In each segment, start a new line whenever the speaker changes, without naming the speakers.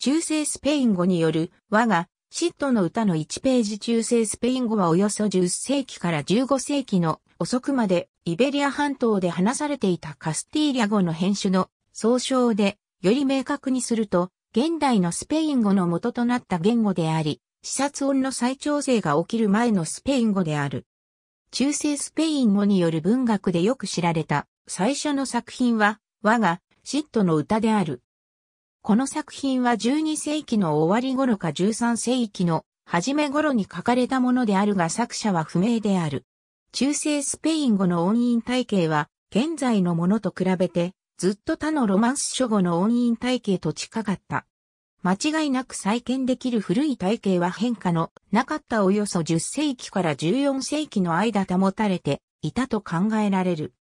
中世スペイン語による我がシットの歌の1ページ中世スペイン語はおよそ10世紀から15世紀の遅くまでイベリア半島で話されていたカスティーリャ語の編集の総称でより明確にすると現代のスペイン語の元となった言語であり視察音の再調整が起きる前のスペイン語である。中世スペイン語による文学でよく知られた最初の作品は我がシットの歌である。この作品は12世紀の終わり頃か13世紀の初め頃に書かれたものであるが作者は不明である。中世スペイン語の音韻体系は現在のものと比べてずっと他のロマンス書語の音韻体系と近かった。間違いなく再建できる古い体系は変化のなかったおよそ10世紀から14世紀の間保たれていたと考えられる。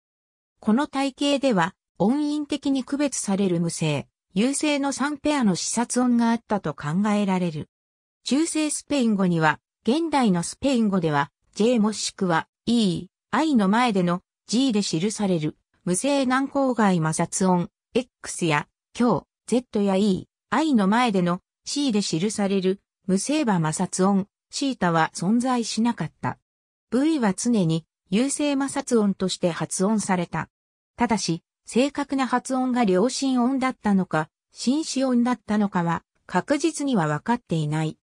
この体系では音韻的に区別される無声、優勢の3ペアの視察音があったと考えられる。中世スペイン語には、現代のスペイン語では、J もしくは E、I の前での G で記される、無声難郊外摩擦音、X や、強、Z や E、I の前での C で記される、無声場摩擦音、シータは存在しなかった。V は常に、優勢摩擦音として発音された。ただし、正確な発音が良心音だったのか、紳士音だったのかは、確実には分かっていない。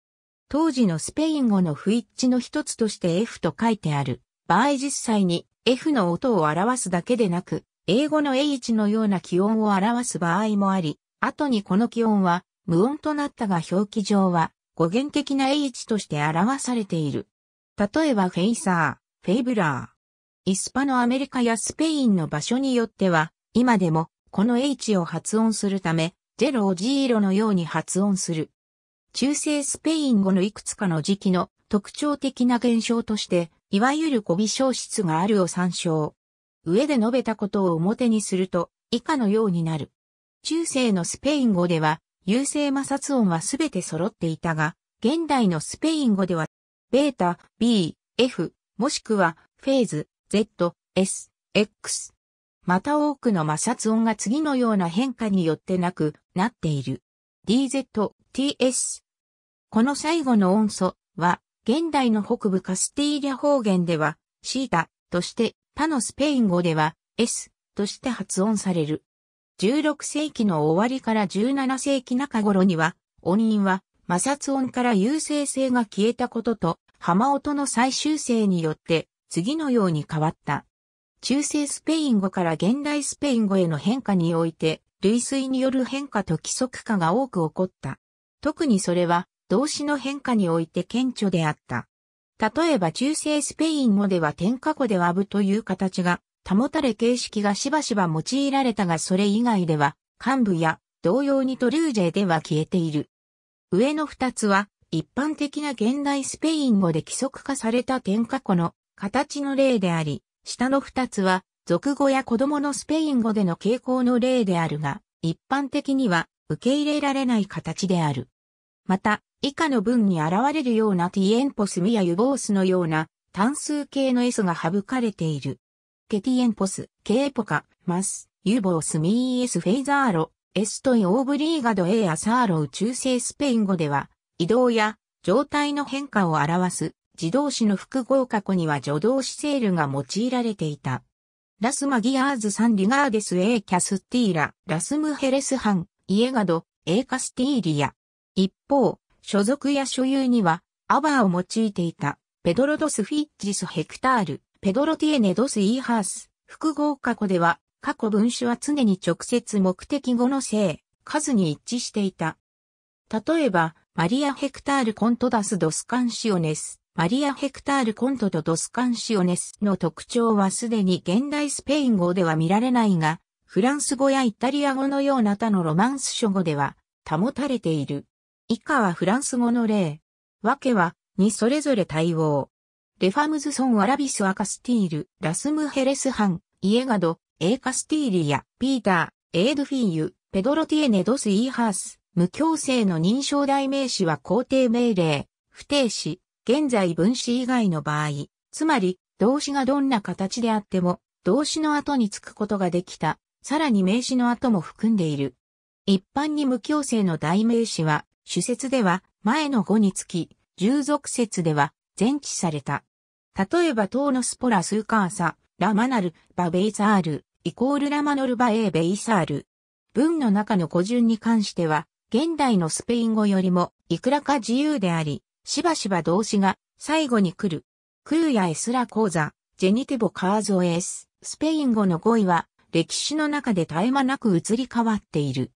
当時のスペイン語の不一致の一つとして F と書いてある。場合実際に F の音を表すだけでなく、英語の H のような気音を表す場合もあり、後にこの気音は無音となったが表記上は語源的な H として表されている。例えばフェイサー、フェイブラー。イスパのアメリカやスペインの場所によっては、今でも、この H を発音するため、ジェロをジーロのように発音する。中世スペイン語のいくつかの時期の特徴的な現象として、いわゆる語尾消失があるを参照。上で述べたことを表にすると、以下のようになる。中世のスペイン語では、優勢摩擦音はすべて揃っていたが、現代のスペイン語では、ベータ、B、F、もしくは、フェーズ、Z、S、X、また多くの摩擦音が次のような変化によってなくなっている。DZ、TS。この最後の音素は、現代の北部カスティーリャ方言では、シータとして他のスペイン語では S として発音される。16世紀の終わりから17世紀中頃には、音韻は摩擦音から優勢性が消えたことと、浜音の最終性によって次のように変わった。中世スペイン語から現代スペイン語への変化において、類推による変化と規則化が多く起こった。特にそれは、動詞の変化において顕著であった。例えば中世スペイン語では天下語ではブという形が保たれ形式がしばしば用いられたがそれ以外では幹部や同様にトルージェでは消えている。上の二つは一般的な現代スペイン語で規則化された天下語の形の例であり、下の二つは、俗語や子供のスペイン語での傾向の例であるが、一般的には受け入れられない形である。また、以下の文に現れるようなティエンポスミやユボースのような単数形の S が省かれている。ケティエンポス、ケーポカ、マス、ユボースミーエスフェイザーロ、エストイオーブリーガドエアサーロ宇宙性スペイン語では、移動や状態の変化を表す自動詞の複合過去には助動詞セールが用いられていた。ラスマギアーズ・サン・リガーデス・エー・キャスティーラ、ラスム・ヘレス・ハン、イエガド、エー・カスティーリア。一方、所属や所有には、アバーを用いていた、ペドロ・ドス・フィッジス・ヘクタール、ペドロ・ティエネ・ドス・イー・ハース。複合過去では、過去分子は常に直接目的語の性、数に一致していた。例えば、マリア・ヘクタール・コントダス・ドス・カンシオネス。マリア・ヘクタール・コントとドスカンシオネスの特徴はすでに現代スペイン語では見られないが、フランス語やイタリア語のような他のロマンス書語では保たれている。以下はフランス語の例。わけは、にそれぞれ対応。レファムズソン・アラビス・アカスティール、ラスム・ヘレス・ハン、イエガド、エーカスティーリア、ピーター、エードフィーユ、ペドロティエネドス・イーハース、無強制の認証代名詞は肯定命令、不定詞、現在分子以外の場合、つまり動詞がどんな形であっても、動詞の後につくことができた、さらに名詞の後も含んでいる。一般に無強制の代名詞は、主説では前の語につき、従属説では前置された。例えば、トーノスポラスーカーサ、ラマナル、バベイザール、イコールラマノルバエーベイサール。文の中の語順に関しては、現代のスペイン語よりもいくらか自由であり、しばしば動詞が最後に来る。クーヤエスラ講座、ジェニティボカーズオエス、スペイン語の語彙は歴史の中で絶え間なく移り変わっている。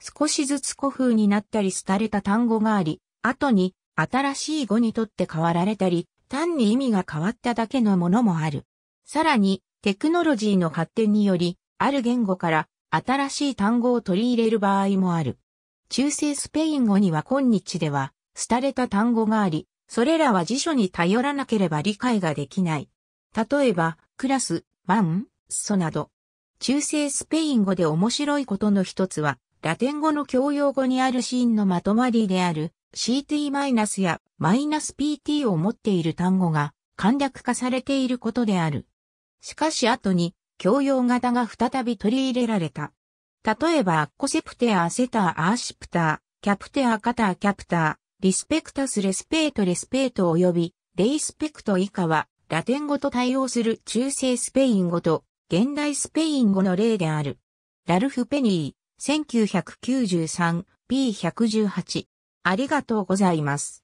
少しずつ古風になったり廃れた単語があり、後に新しい語にとって変わられたり、単に意味が変わっただけのものもある。さらに、テクノロジーの発展により、ある言語から新しい単語を取り入れる場合もある。中世スペイン語には今日では廃れた単語があり、それらは辞書に頼らなければ理解ができない。例えば、クラス、ワン、ソなど。中世スペイン語で面白いことの一つは、ラテン語の教養語にあるシーンのまとまりである CT- や -PT を持っている単語が簡略化されていることである。しかし後に教養型が再び取り入れられた。例えば、アッコセプテア・セター・アーシプター、キャプテア・カター・キャプター、リスペクタスレスペートレスペート及びレイスペクト以下はラテン語と対応する中世スペイン語と現代スペイン語の例である。ラルフ・ペニー、1993P118。ありがとうございます。